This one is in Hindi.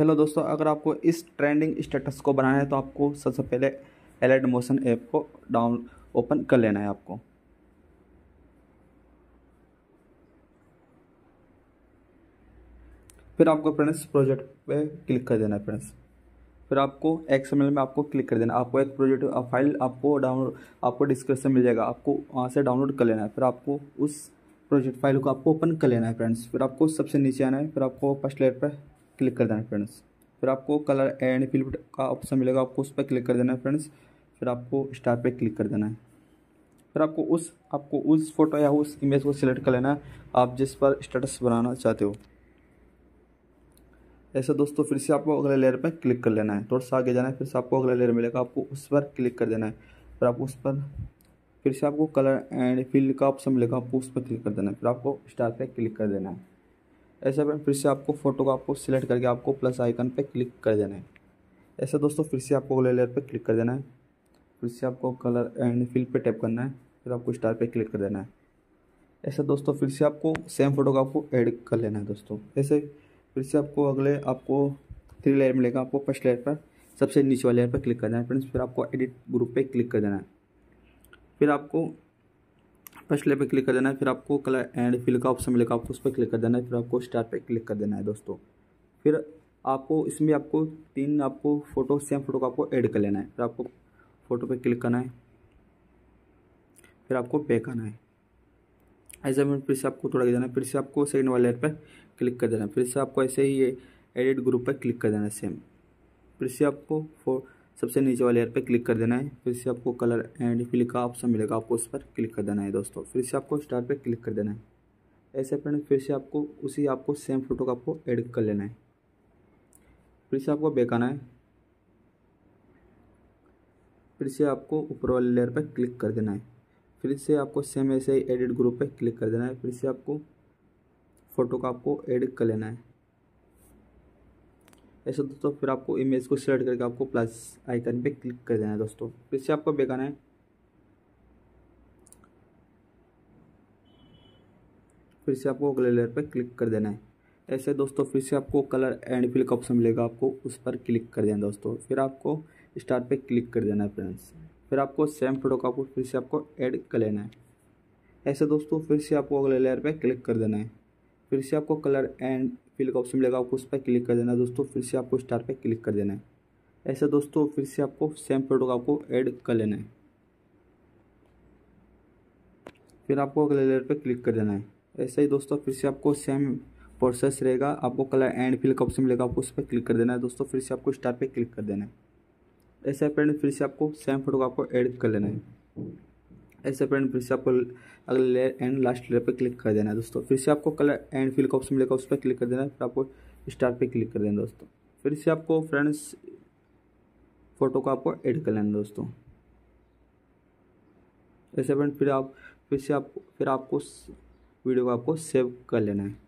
हेलो दोस्तों अगर आपको इस ट्रेंडिंग स्टेटस को बनाना है तो आपको सबसे पहले एलर्ट मोशन ऐप को डाउन ओपन कर लेना है आपको फिर आपको फ्रेंड्स प्रोजेक्ट पे क्लिक कर देना है फ्रेंड्स फिर आपको एक्सएमएल में आपको क्लिक कर देना आपको एक प्रोजेक्ट फाइल आपको डाउनलोड आपको डिस्क्रिप्शन मिल जाएगा आपको वहाँ से डाउनलोड कर लेना है फिर आपको उस प्रोजेक्ट फाइल को आपको ओपन कर लेना है फ्रेंड्स फिर आपको सबसे नीचे आना है फिर आपको फर्स्ट लेयर पर क्लिक कर देना फ्रेंड्स फिर आपको कलर एंड फिल का ऑप्शन मिलेगा आपको उस पर क्लिक कर देना है फ्रेंड्स फिर आपको स्टार पे क्लिक कर देना है फिर आपको उस आपको उस फोटो या उस इमेज को सिलेक्ट कर लेना है आप जिस पर स्टेटस बनाना चाहते हो ऐसा दोस्तों फिर से आपको अगले लेयर पर क्लिक कर लेना है थोड़ा सा आगे जाना है फिर से आपको अगला लेयर मिलेगा आपको उस पर क्लिक कर देना है फिर आप उस पर फिर से आपको कलर एंड फिल का ऑप्शन मिलेगा आपको उस पर क्लिक कर देना है फिर आपको स्टार पर क्लिक कर देना है ऐसा फ्रेंड फिर से आपको फ़ोटो को आपको सिलेक्ट करके आपको प्लस आइकन पे क्लिक कर देना है ऐसा दोस्तों फिर से आपको अगले लेयर पर क्लिक कर देना है फिर से आपको कलर एंड फिल पे टैप करना है फिर आपको स्टार पे क्लिक कर देना है ऐसा दोस्तों फिर से आपको सेम फोटो का आपको एड कर लेना है दोस्तों ऐसे फिर से आपको अगले आपको थ्री लेयर मिलेगा आपको फर्स्ट लेयर पर सबसे नीचे वाले लेयर पर क्लिक कर देना है फ्रेंड्स फिर आपको एडिट ग्रुप पर क्लिक कर देना है फिर आपको फर्स्ट लेयर पे क्लिक कर देना है फिर आपको कलर एंड फिल का ऑप्शन मिलेगा आपको उस पर क्लिक कर देना है फिर आपको स्टार पे क्लिक कर देना है दोस्तों फिर आपको इसमें आपको तीन आपको फ़ोटो सेम फोटो को आपको ऐड कर लेना है फिर आपको फ़ोटो पे क्लिक करना है फिर आपको पे आना है ऐसे में फिर से आपको थोड़ा देना है फिर से आपको सेकेंड वाले पर क्लिक कर देना है फिर से आपको ऐसे ही एडिट ग्रुप पर क्लिक कर देना है सेम फिर से आपको सबसे नीचे वाले एयर पर क्लिक कर देना है फिर से आपको कलर एंड फिल का ऑप्शन मिलेगा आपको उस पर क्लिक कर देना है दोस्तों फिर से आपको स्टार पर क्लिक कर देना है ऐसे फ्रेंड फिर से आपको उसी आपको सेम फोटो का आपको एड कर लेना है फिर से आपको बैक आना है फिर से आपको ऊपर वाले लेयर पर क्लिक कर देना है फिर से आपको सेम ऐसे ही एडिट ग्रुप पर क्लिक कर देना है फिर से आपको फ़ोटो का आपको एड कर लेना है ऐसा दोस्तों तो फिर आपको इमेज को सिलेक्ट करके आपको प्लस आइकन पे क्लिक कर देना है दोस्तों फिर से आपको बेकाना है फिर से आपको अगले लेयर पर क्लिक कर देना है ऐसे दोस्तों फिर से आपको कलर एंड फिल का ऑप्शन मिलेगा आपको उस पर क्लिक कर देना दोस्तों फिर आपको स्टार पे क्लिक कर देना है फ्रेंड्स फिर आपको सेम फोटो का आपको फिर से आपको ऐड कर लेना है ऐसे दोस्तों फिर से आपको अगले लेयर पर क्लिक कर देना है फिर से आपको कलर एंड फिल का ऑप्शन मिलेगा आपको उस पर क्लिक कर देना है दोस्तों फिर से आपको स्टार पर क्लिक कर देना है ऐसा दोस्तों फिर से आपको सेम का आपको ऐड कर लेना है फिर आपको अगले लेयर पर क्लिक कर देना है ऐसे ही दोस्तों फिर से आपको सेम प्रोसेस रहेगा आपको कलर एंड फिल का ऑप्शन मिलेगा आपको उस पर क्लिक कर देना है दोस्तों फिर से आपको स्टार पर क्लिक कर देना है ऐसे फ्रेंड फिर से आपको सेम फोटो को आपको ऐड कर लेना है ऐसे फ्रेंड फिर से आपको अगले लेयर एंड लास्ट लेयर पर क्लिक कर देना है दोस्तों फिर से आपको कलर एंड फिल का ऑप्शन मिलेगा उस पर क्लिक कर देना है फिर आपको स्टार पे क्लिक कर देना दोस्तों फिर से आपको फ्रेंड्स फोटो को आपको एड कर लेना दोस्तों ऐसे फ्रेंड फिर आप फिर से आप फिर आपको वीडियो को आपको सेव कर लेना है